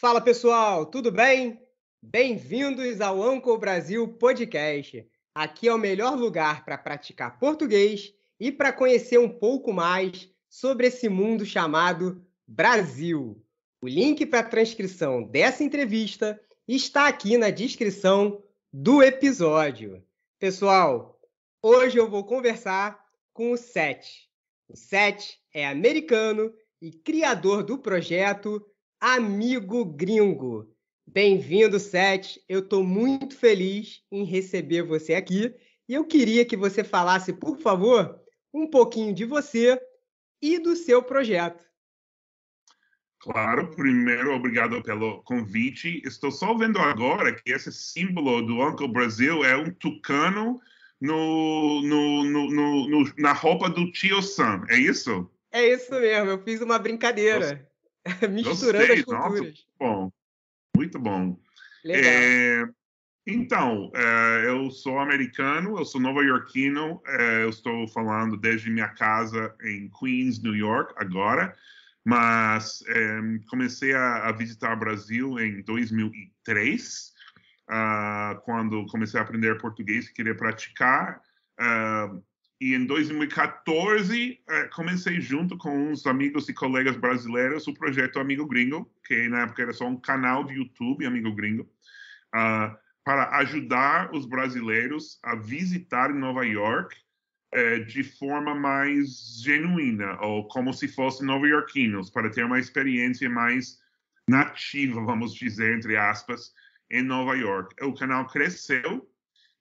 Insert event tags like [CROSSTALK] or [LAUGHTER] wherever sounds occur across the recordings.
Fala pessoal, tudo bem? Bem-vindos ao Anco Brasil Podcast. Aqui é o melhor lugar para praticar português e para conhecer um pouco mais sobre esse mundo chamado Brasil. O link para a transcrição dessa entrevista está aqui na descrição do episódio. Pessoal, hoje eu vou conversar com o Seth. O Seth é americano e criador do projeto amigo gringo. Bem-vindo, Seth. Eu estou muito feliz em receber você aqui e eu queria que você falasse, por favor, um pouquinho de você e do seu projeto. Claro, primeiro, obrigado pelo convite. Estou só vendo agora que esse símbolo do Uncle Brasil é um tucano no, no, no, na roupa do tio Sam, é isso? É isso mesmo, eu fiz uma brincadeira. [LAUGHS] misturando as culturas. Nossa, bom, muito bom. É, então, é, eu sou americano, eu sou nova-iorquino, é, eu estou falando desde minha casa em Queens, New York, agora, mas comecei a, a, visitar o Brasil em 2003, uh, ah, quando comecei a aprender português e queria praticar. Uh, e em 2014, é, comecei junto com uns amigos e colegas brasileiros o projeto Amigo Gringo, que na época era só um canal de YouTube, Amigo Gringo, uh, para ajudar os brasileiros a visitar Nova York uh, de forma mais genuína, ou como se fossem nova-iorquinos, para ter uma experiência mais nativa, vamos dizer, entre aspas, em Nova York. O canal cresceu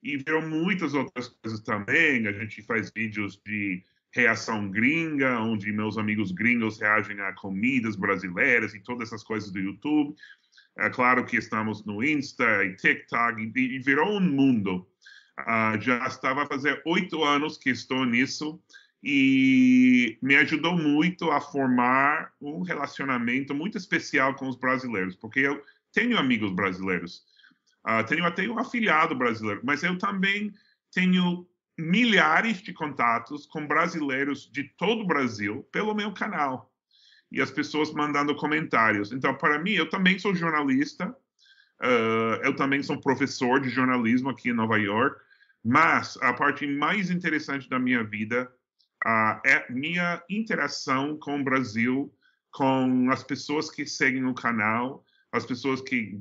e virou muitas outras coisas também. A gente faz vídeos de reação gringa, onde meus amigos gringos reagem a comidas brasileiras e todas essas coisas do YouTube. É claro que estamos no Insta e TikTok, e, e virou um mundo. Uh, já estava a fazer oito anos que estou nisso e me ajudou muito a formar um relacionamento muito especial com os brasileiros, porque eu tenho amigos brasileiros ah, tenho até um afiliado brasileiro, mas eu também tenho milhares de contatos com brasileiros de todo o Brasil pelo meu canal e as pessoas mandando comentários. Então, para mim, eu também sou jornalista, uh, eu também sou professor de jornalismo aqui em Nova York, mas a parte mais interessante da minha vida uh, é minha interação com o Brasil, com as pessoas que seguem o canal as pessoas que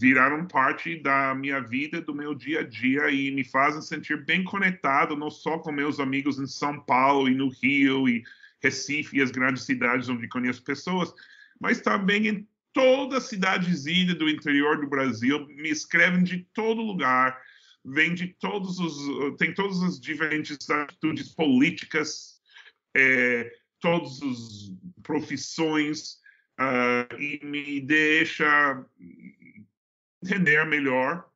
viraram parte da minha vida, do meu dia a dia e me fazem sentir bem conectado, não só com meus amigos em São Paulo e no Rio e Recife e as grandes cidades onde conheço pessoas, mas também em toda a cidadezinha do interior do Brasil, me escrevem de todo lugar, vem de todos os, tem todas as diferentes atitudes políticas, é, eh, todas as profissões, uh, e me deixa entender melhor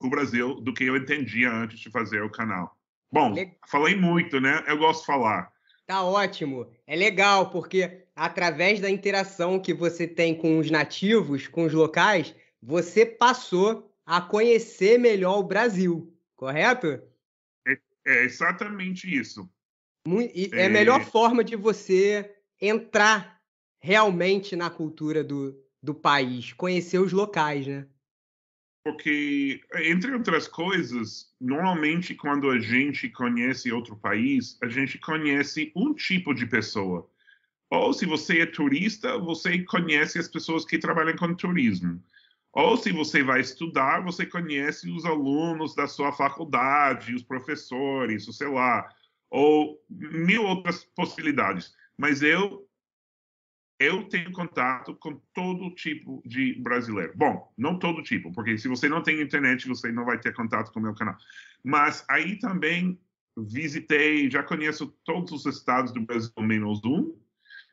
o Brasil do que eu entendia antes de fazer o canal. Bom, Le... falei muito, né? Eu gosto de falar. Tá ótimo. É legal, porque através da interação que você tem com os nativos, com os locais, você passou a conhecer melhor o Brasil, correto? É, é exatamente isso. é a é. melhor é... forma de você entrar realmente na cultura do, do país, conhecer os locais, né? Porque, entre outras coisas, normalmente quando a gente conhece outro país, a gente conhece um tipo de pessoa. Ou se você é turista, você conhece as pessoas que trabalham com turismo. Ou se você vai estudar, você conhece os alunos da sua faculdade, os professores, sei lá, ou mil outras possibilidades. Mas eu eu tenho contato com todo tipo de brasileiro. Bom, não todo tipo, porque se você não tem internet, você não vai ter contato com o meu canal. Mas aí também visitei, já conheço todos os estados do Brasil, menos um.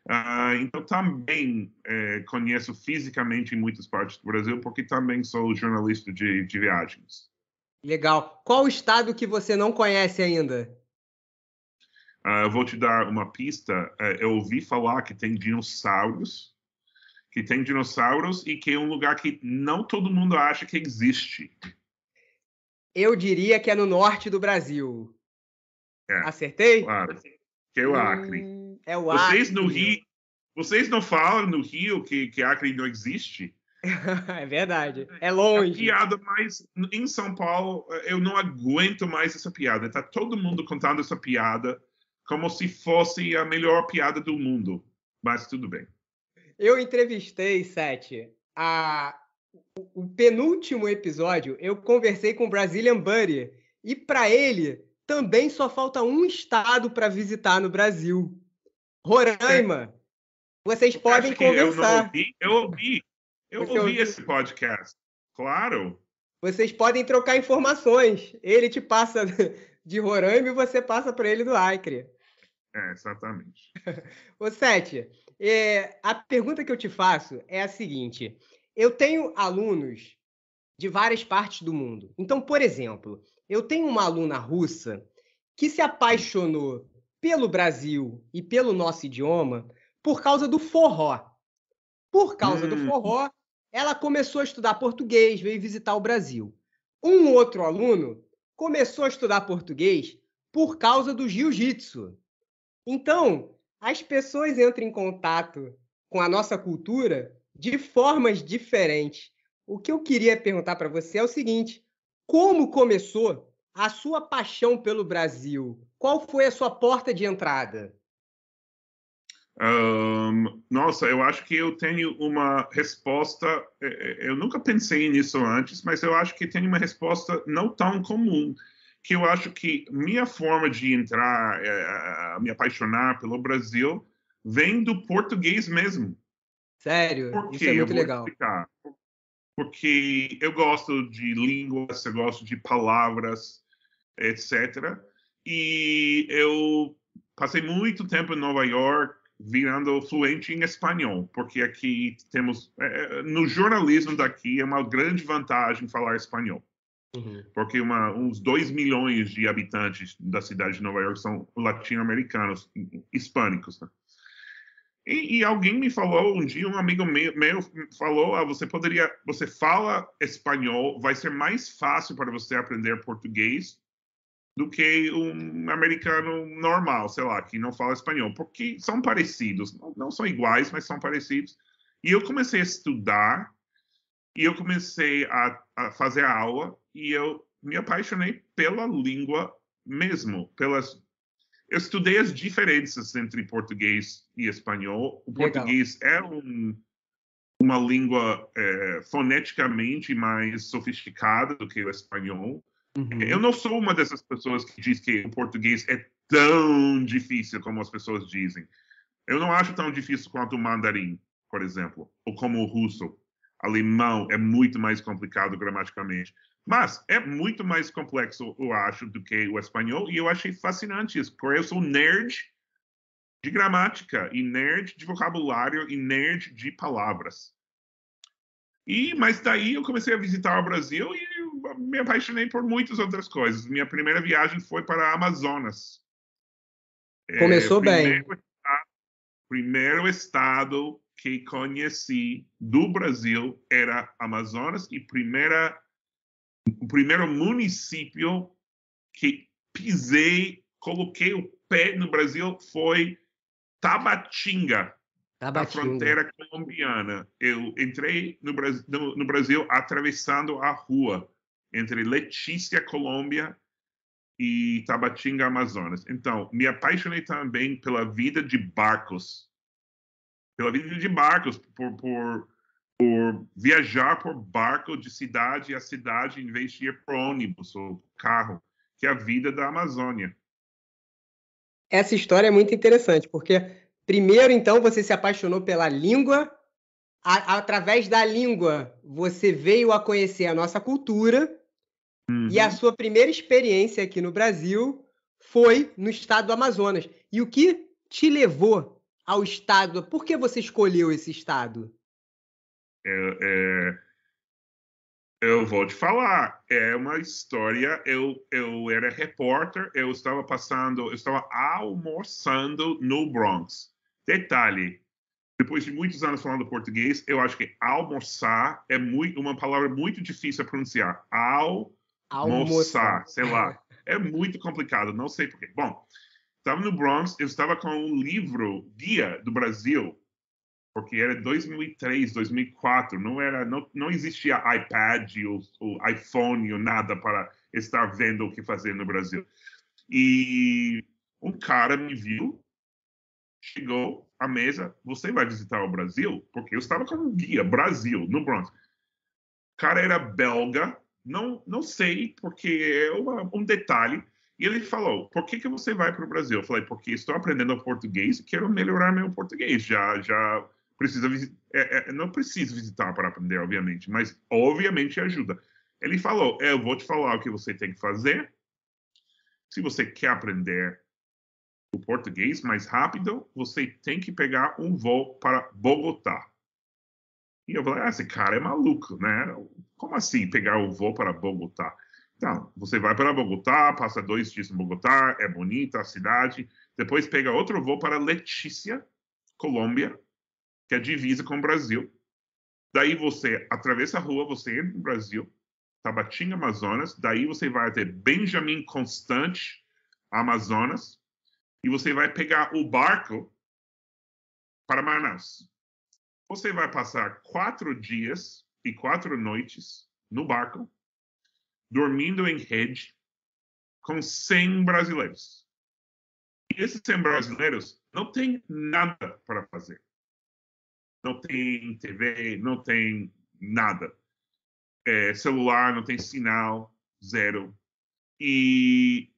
Uh, então também é, conheço fisicamente muitas partes do Brasil, porque também sou jornalista de, de viagens. Legal. Qual estado que você não conhece ainda? Uh, eu vou te dar uma pista. Uh, eu ouvi falar que tem dinossauros, que tem dinossauros e que é um lugar que não todo mundo acha que existe. Eu diria que é no norte do Brasil. É, Acertei? Claro. Que é o Acre. Hum, é o Acre. Vocês no Rio, vocês não falam no Rio que, que Acre não existe? [LAUGHS] é verdade. É longe. A piada mais em São Paulo, eu não aguento mais essa piada. Tá todo mundo contando essa piada como se fosse a melhor piada do mundo. Mas tudo bem. Eu entrevistei, Sete, a... o penúltimo episódio, eu conversei com o Brazilian Buddy. E para ele, também só falta um estado para visitar no Brasil. Roraima. Vocês podem conversar. Eu ouvi, eu ouvi, eu ouvi esse podcast. Claro. Vocês podem trocar informações. Ele te passa [LAUGHS] de Roraima e você passa para ele do Acre. É, exatamente. [LAUGHS] Ô, Sete, é, a pergunta que eu te faço é a seguinte: eu tenho alunos de várias partes do mundo. Então, por exemplo, eu tenho uma aluna russa que se apaixonou pelo Brasil e pelo nosso idioma por causa do forró. Por causa hum. do forró, ela começou a estudar português, veio visitar o Brasil. Um outro aluno começou a estudar português por causa do jiu-jitsu. Então, as pessoas entram em contato com a nossa cultura de formas diferentes. O que eu queria perguntar para você é o seguinte: como começou a sua paixão pelo Brasil? Qual foi a sua porta de entrada? Um, nossa, eu acho que eu tenho uma resposta. Eh, eh, eu nunca pensei nisso antes, mas eu acho que tenho uma resposta não tão comum que eu acho que minha forma de entrar, é, me apaixonar pelo Brasil, vem do português mesmo. Sério? Isso é muito legal. Explicar. Porque eu gosto de línguas, eu gosto de palavras, etc. E eu passei muito tempo em Nova York virando fluente em espanhol, porque aqui temos é, é, no jornalismo daqui é uma grande vantagem falar espanhol. Uhum. Porque uma, uns 2 milhões de habitantes da cidade de Nova York são latino-americanos, hispânicos. Né? E, e, alguém me falou um dia, um amigo meu, meu, falou: ah, você poderia, você fala espanhol, vai ser mais fácil para você aprender português do que um americano normal, sei lá, que não fala espanhol, porque são parecidos, não, não são iguais, mas são parecidos. E eu comecei a estudar e eu comecei a, a fazer a aula e eu me apaixonei pela língua mesmo, pelas eu estudei as diferenças entre português e espanhol. O Legal. português é um, uma língua é, foneticamente mais sofisticada do que o espanhol. Uhum. Eu não sou uma dessas pessoas que diz que o português é tão difícil como as pessoas dizem. Eu não acho tão difícil quanto o mandarim, por exemplo, ou como o russo alemão é muito mais complicado gramaticalmente. Mas é muito mais complexo, eu acho, do que o espanhol, e eu achei fascinante isso, porque eu sou nerd de gramática, e nerd de vocabulário, e nerd de palavras. E, mas daí eu comecei a visitar o Brasil e me apaixonei por muitas outras coisas. Minha primeira viagem foi para a Amazonas. É, Começou é, primeiro, bem. Primeiro estado que conheci do Brasil era Amazonas e primeira, o primeiro município que pisei, coloquei o pé no Brasil foi Tabatinga, da fronteira colombiana. Eu entrei no Brasil, no, no Brasil, atravessando a rua entre Letícia, Colômbia e Tabatinga, Amazonas. Então, me apaixonei também pela vida de barcos pela vida de barcos, por, por, por viajar por barco de cidade a cidade, em vez de ir por ônibus ou carro, que é a vida da Amazônia. Essa história é muito interessante, porque primeiro, então, você se apaixonou pela língua, a, através da língua, você veio a conhecer a nossa cultura, uhum. e a uhum. sua primeira experiência aqui no Brasil foi no estado do Amazonas. E o que te levou ao Estado? Por que você escolheu esse Estado? É, é, eu vou te falar, é uma história. Eu, eu era repórter, eu estava passando, eu estava almoçando no Bronx. Detalhe, depois de muitos anos falando português, eu acho que almoçar é muito, uma palavra muito difícil a pronunciar. Al almoçar, sei lá. É muito complicado, não sei porquê. Bom, Estava no Bronx, eu estava com um livro guia do Brasil, porque era 2003, 2004, não era, não, não existia iPad ou, iPhone ou nada para estar vendo o que fazer no Brasil. E um cara me viu, chegou à mesa, você vai visitar o Brasil? Porque eu estava com um guia, Brasil, no Bronx. O cara era belga, não, não sei, porque é uma, um detalhe, e ele falou: Por que, que você vai para o Brasil? Eu falei: Porque estou aprendendo português e quero melhorar meu português. Já, já precisa é, é, não preciso visitar para aprender, obviamente, mas obviamente ajuda. Ele falou: é, Eu vou te falar o que você tem que fazer. Se você quer aprender o português mais rápido, você tem que pegar um voo para Bogotá. E eu falei: ah, Esse cara é maluco, né? Como assim pegar um voo para Bogotá? Então, você vai para Bogotá, passa dois dias em Bogotá, é bonita a cidade, depois pega outro voo para Letícia, Colômbia, que é divisa com o Brasil. Daí você atravessa a rua, você entra no Brasil, Tabatinga, Amazonas, daí você vai até Benjamin Constant, Amazonas, e você vai pegar o barco para Manaus. Você vai passar quatro dias e quatro noites no barco dormindo em rede com 100 brasileiros. E esses 100 brasileiros não têm nada para fazer. Não tem TV, não tem nada. É, celular, não tem sinal, zero. E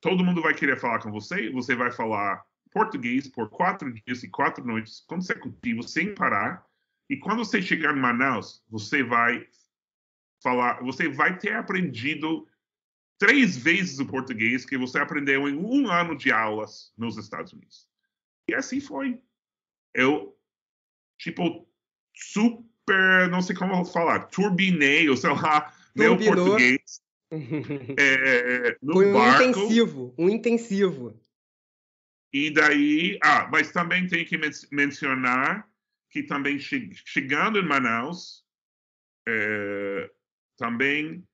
todo mundo vai querer falar com você, você vai falar português por quatro dias e quatro noites consecutivos, sem parar. E quando você chegar em Manaus, você vai falar, você vai ter aprendido três vezes o português que você aprendeu em um ano de aulas nos Estados Unidos. E assim foi. Eu, tipo, super, não sei como falar, turbinei, ou sei lá, Turbinou. meu português. [LAUGHS] é, no foi um barco, intensivo, um intensivo. E daí, ah, mas também tem que men mencionar que também che chegando em Manaus, é, também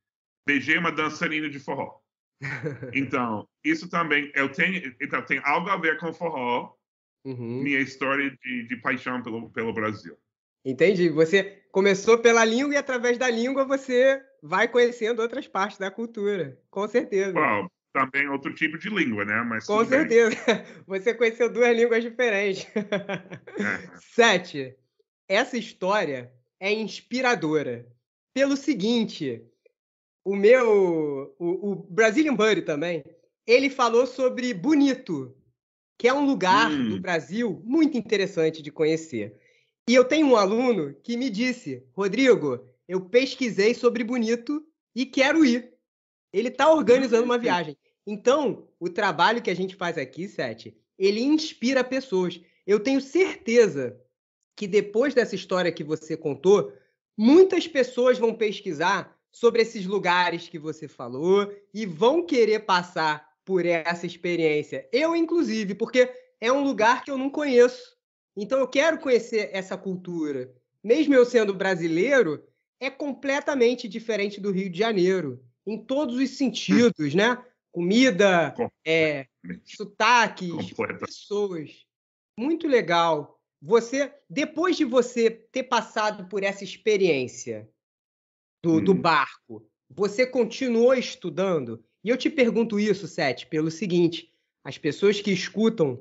beijei uma dançarina de forró. [LAUGHS] Então, isso também, eu tenho, então, tem algo a ver com forró, uhum. minha história de, de paixão pelo, pelo Brasil. Entendi. Você começou pela língua e através da língua você vai conhecendo outras partes da cultura, com certeza. Bom, também outro tipo de língua, né? Mas com certeza. Bem. [LAUGHS] Você conheceu duas línguas diferentes. É. [LAUGHS] Sete. Essa história é inspiradora pelo seguinte: o meu. O, o Brazilian Buddy também, ele falou sobre Bonito, que é um lugar hum. do Brasil muito interessante de conhecer. E eu tenho um aluno que me disse: Rodrigo, eu pesquisei sobre Bonito e quero ir. Ele está organizando uma viagem. Então, o trabalho que a gente faz aqui, Sete, ele inspira pessoas. Eu tenho certeza que depois dessa história que você contou, Muitas pessoas vão pesquisar sobre esses lugares que você falou e vão querer passar por essa experiência. Eu, inclusive, porque é um lugar que eu não conheço. Então, eu quero conhecer essa cultura. Mesmo eu sendo brasileiro, é completamente diferente do Rio de Janeiro, em todos os sentidos, né? Comida, é, sotaques, pessoas. Muito legal. Você, depois de você ter passado por essa experiência do, hum. do uhum. barco, você continuou estudando? E eu te pergunto isso, Seth, pelo seguinte: as pessoas que escutam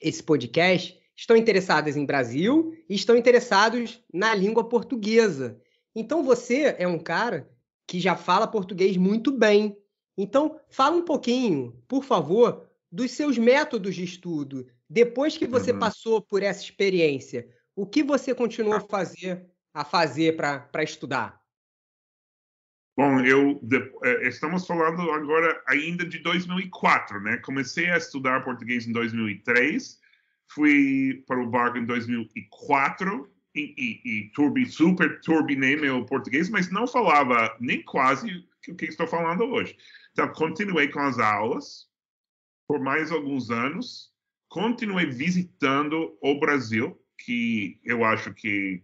esse podcast estão interessadas em Brasil e estão interessados na língua portuguesa. Então você é um cara que já fala português muito bem. Então fala um pouquinho, por favor, dos seus métodos de estudo. Depois que você uhum. passou por essa experiência, o que você continuou a fazer, a fazer para estudar? Bom, eu é, estamos falando agora ainda de 2004, né? Comecei a estudar português em 2003, fui para o Barco em 2004 e, e, e turbi, super turbinei meu português, mas não falava nem quase o que estou falando hoje. Então, continuei com as aulas, por mais alguns anos, continuei visitando o Brasil, que eu acho que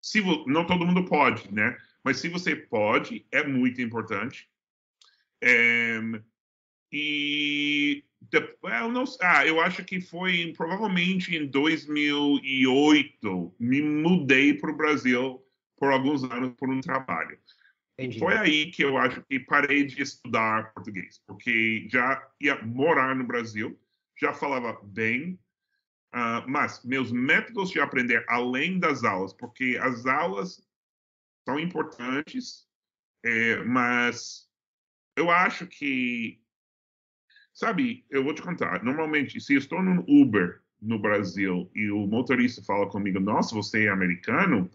se não todo mundo pode, né? Mas se você pode, é muito importante. É, e eu não, ah, eu acho que foi provavelmente em 2008 me mudei para o Brasil por alguns anos por um trabalho. Entendi. Foi aí que eu acho que parei de estudar português, porque já ia morar no Brasil, já falava bem, uh, mas meus métodos de aprender além das aulas, porque as aulas são importantes, é, mas eu acho que, sabe, eu vou te contar. Normalmente, se estou no Uber no Brasil e o motorista fala comigo, nossa, você é americano?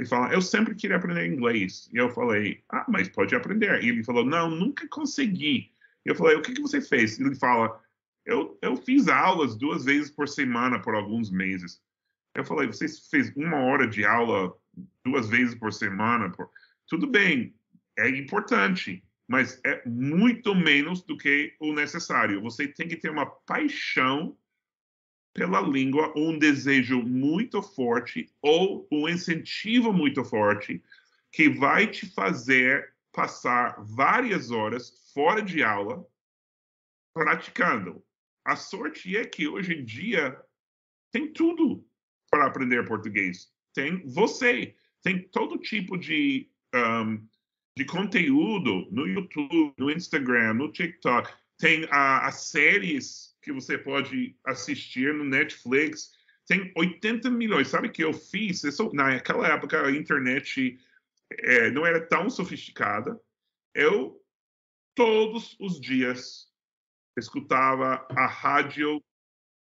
e fala, eu sempre queria aprender inglês. E eu falei, ah, mas pode aprender. E ele falou, não, nunca consegui. E eu falei, o que, que você fez? E ele fala, eu, eu fiz aulas duas vezes por semana por alguns meses. Eu falei, você fez uma hora de aula duas vezes por semana? Por... Tudo bem, é importante, mas é muito menos do que o necessário. Você tem que ter uma paixão pela língua um desejo muito forte ou um incentivo muito forte que vai te fazer passar várias horas fora de aula praticando. A sorte é que hoje em dia tem tudo para aprender português. Tem você, tem todo tipo de, um, de conteúdo no YouTube, no Instagram, no TikTok. Tem uh, as séries que você pode assistir no Netflix. Tem 80 milhões. Sabe que eu fiz? Isso, naquela época a internet é, não era tão sofisticada. Eu, todos os dias, escutava a rádio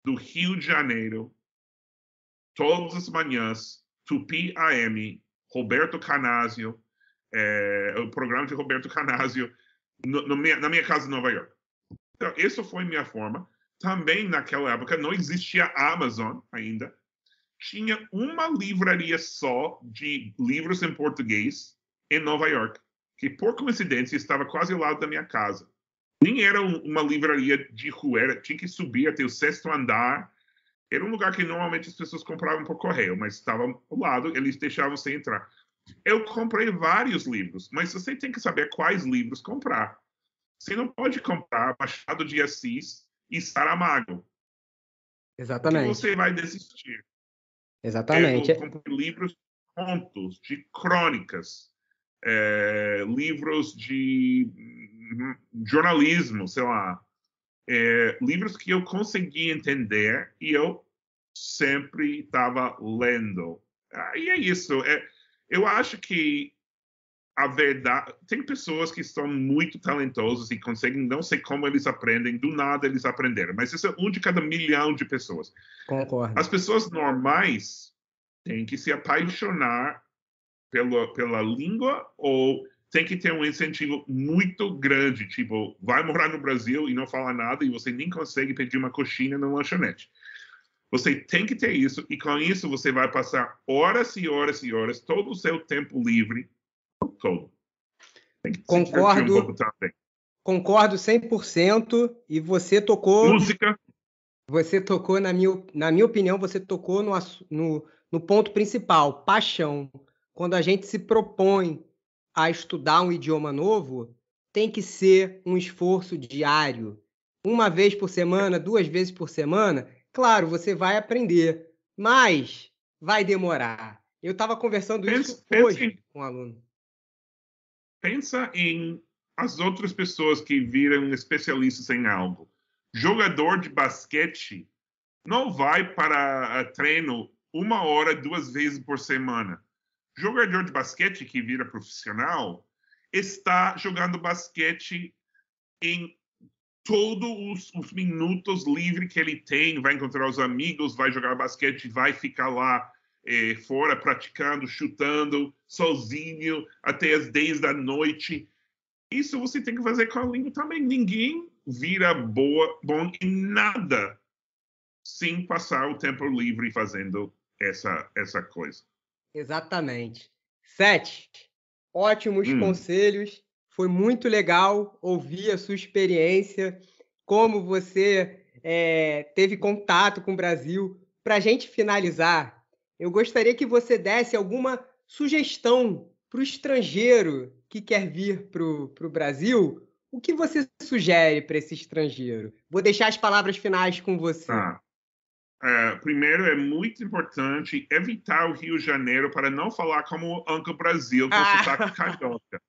do Rio de Janeiro, todas as manhãs, Tupi AM, Roberto Canásio, é, o programa de Roberto Canásio, no, no minha, na minha casa em Nova York. Então, essa foi minha forma também naquela época não existia Amazon ainda. Tinha uma livraria só de livros em português em Nova York, que por coincidência estava quase ao lado da minha casa. Nem era uma livraria de rua, era, tinha que subir até o sexto andar. Era um lugar que normalmente as pessoas compravam por correio, mas estava ao lado, eles deixavam você entrar. Eu comprei vários livros, mas você tem que saber quais livros comprar. Você não pode comprar Machado de Assis estar amado. Exatamente. Que você vai desistir. Exatamente. Eu comprei livros de contos, de crônicas, é, livros de hum, jornalismo, sei lá. É, livros que eu consegui entender e eu sempre estava lendo. Ah, e é isso. É, eu acho que a verdade. Tem pessoas que são muito talentosas e conseguem, não sei como eles aprendem, do nada eles aprenderam, mas isso é um de cada milhão de pessoas. Concordo. As pessoas normais têm que se apaixonar pela, pela língua ou tem que ter um incentivo muito grande, tipo, vai morar no Brasil e não fala nada e você nem consegue pedir uma coxinha na lanchonete. Você tem que ter isso e com isso você vai passar horas e horas e horas todo o seu tempo livre todo. concordo, Concordo 100% e você tocou... Música. Você tocou, na minha, na minha opinião, você tocou no, no, no ponto principal, paixão. Quando a gente se propõe a estudar um idioma novo, tem que ser um esforço diário. Uma vez por semana, duas vezes por semana, claro, você vai aprender, mas vai demorar. Eu estava conversando pense, isso hoje pense, com um aluno pensa em as outras pessoas que viram especialistas em algo. Jogador de basquete não vai para eh, treino uma hora, duas vezes por semana. Jogador de basquete que vira profissional está jogando basquete em todos os, os minutos livres que ele tem, vai encontrar os amigos, vai jogar basquete, vai ficar lá eh, fora praticando, chutando, sozinho, até as 10 da noite. Isso você tem que fazer com a língua também. Ninguém vira boa, bom em nada sem passar o tempo livre fazendo essa, essa coisa. Exatamente. Sete, ótimos hum. conselhos. Foi muito legal ouvir a sua experiência, como você é, teve contato com o Brasil. Para a gente finalizar, eu gostaria que você desse alguma sugestão para o estrangeiro que quer vir para o Brasil. O que você sugere para esse estrangeiro? Vou deixar as palavras finais com você. Ah. É, primeiro, é muito importante evitar o Rio de Janeiro para não falar como Anca Brasil, com ah. sotaque carioca.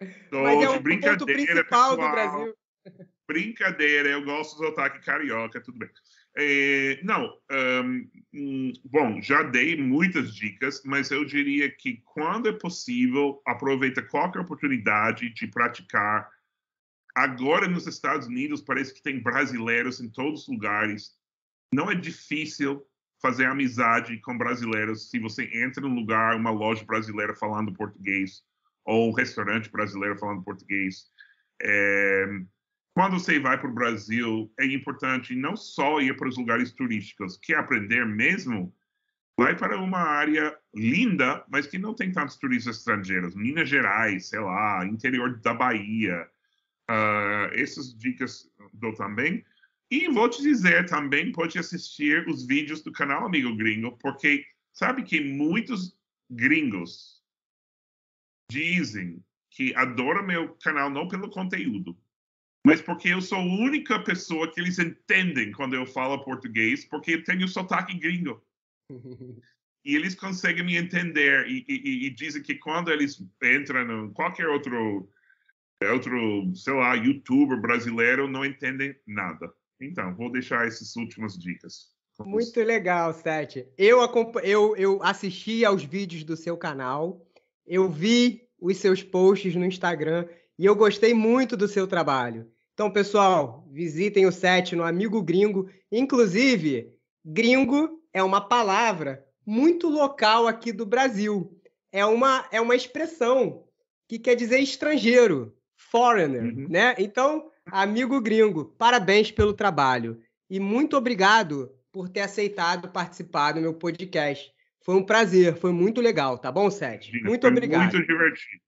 Então, [LAUGHS] Mas é um brincadeira, ponto principal pessoal, do Brasil. Brincadeira, eu gosto do sotaque carioca, tudo bem. É, não, um, bom, já dei muitas dicas, mas eu diria que quando é possível, aproveita qualquer oportunidade de praticar. Agora nos Estados Unidos parece que tem brasileiros em todos os lugares. Não é difícil fazer amizade com brasileiros se você entra num lugar, uma loja brasileira falando português ou um restaurante brasileiro falando português. É, quando você vai para o Brasil, é importante não só ir para os lugares turísticos, quer aprender mesmo, vai para uma área linda, mas que não tem tantos turistas estrangeiros. Minas Gerais, sei lá, interior da Bahia. Uh, essas dicas dou também. E vou te dizer também, pode assistir os vídeos do canal Amigo Gringo, porque sabe que muitos gringos dizem que adoram meu canal não pelo conteúdo, mas porque eu sou a única pessoa que eles entendem quando eu falo português, porque eu tenho sotaque gringo. [LAUGHS] e eles conseguem me entender e, e, e, dizem que quando eles entram em qualquer outro, é, outro, sei lá, youtuber brasileiro, não entendem nada. Então, vou deixar essas últimas dicas. Muito legal, Sete. Eu, eu, eu assisti aos vídeos do seu canal, eu vi os seus posts no Instagram e eu gostei muito do seu trabalho. Então, pessoal, visitem o set no Amigo Gringo. Inclusive, gringo é uma palavra muito local aqui do Brasil. É uma, é uma expressão que quer dizer estrangeiro, foreigner, uhum. né? Então, amigo gringo, parabéns pelo trabalho e muito obrigado por ter aceitado participar do meu podcast. Foi um prazer, foi muito legal, tá bom, Seth? Muito obrigado. Muito divertido.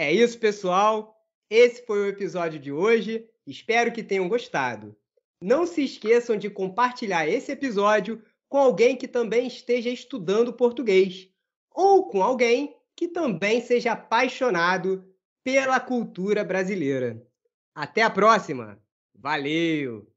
É isso, pessoal. Esse foi o episódio de hoje. Espero que tenham gostado. Não se esqueçam de compartilhar esse episódio com alguém que também esteja estudando português ou com alguém que também seja apaixonado pela cultura brasileira. Até a próxima! Valeu!